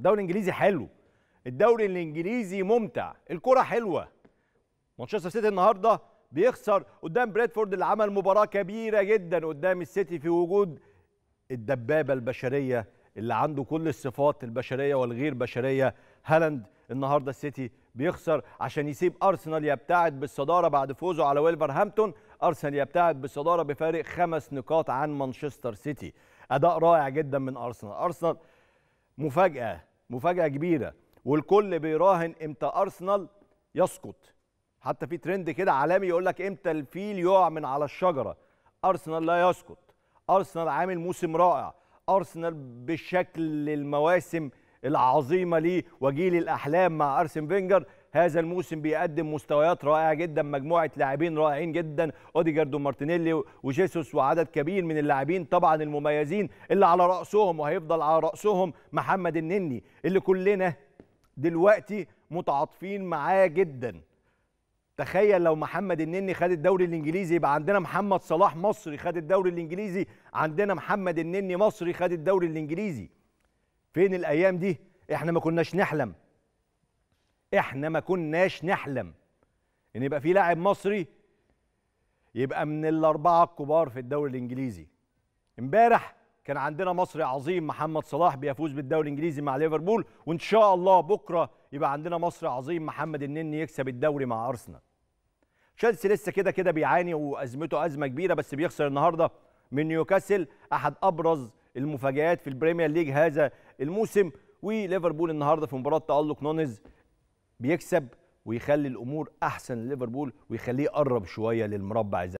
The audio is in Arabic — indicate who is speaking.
Speaker 1: الدوري الانجليزي حلو الدوري الانجليزي ممتع الكره حلوه مانشستر سيتي النهارده بيخسر قدام بريدفورد اللي عمل مباراه كبيره جدا قدام السيتي في وجود الدبابه البشريه اللي عنده كل الصفات البشريه والغير بشريه هالاند النهارده السيتي بيخسر عشان يسيب ارسنال يبتعد بالصداره بعد فوزه على ويلفرهامبتون ارسنال يبتعد بالصداره بفارق خمس نقاط عن مانشستر سيتي اداء رائع جدا من ارسنال ارسنال مفاجاه مفاجاه كبيره والكل بيراهن امتى ارسنال يسقط حتى في ترند كده عالمي يقول لك امتى الفيل يقع من على الشجره ارسنال لا يسقط ارسنال عامل موسم رائع ارسنال بشكل المواسم العظيمه ليه وجيل الاحلام مع ارسن فينجر هذا الموسم بيقدم مستويات رائعه جدا مجموعه لاعبين رائعين جدا اوديجارد ومارتينيلي وجيسوس وعدد كبير من اللاعبين طبعا المميزين اللي على راسهم وهيفضل على راسهم محمد النني اللي كلنا دلوقتي متعاطفين معاه جدا تخيل لو محمد النني خد الدوري الانجليزي يبقى عندنا محمد صلاح مصري خد الدوري الانجليزي عندنا محمد النني مصري خد الدوري الانجليزي فين الايام دي احنا ما كناش نحلم احنا ما كناش نحلم ان يبقى في لاعب مصري يبقى من الاربعه الكبار في الدوري الانجليزي امبارح كان عندنا مصري عظيم محمد صلاح بيفوز بالدوري الانجليزي مع ليفربول وان شاء الله بكره يبقى عندنا مصري عظيم محمد النني يكسب الدوري مع ارسنال تشيلسي لسه كده كده بيعاني وازمته ازمه كبيره بس بيخسر النهارده من نيوكاسل احد ابرز المفاجآت في البريمير ليج هذا الموسم وليفربول النهارده في مباراه تألق نونز بيكسب ويخلي الامور احسن لليفربول ويخليه يقرب شويه للمربع زي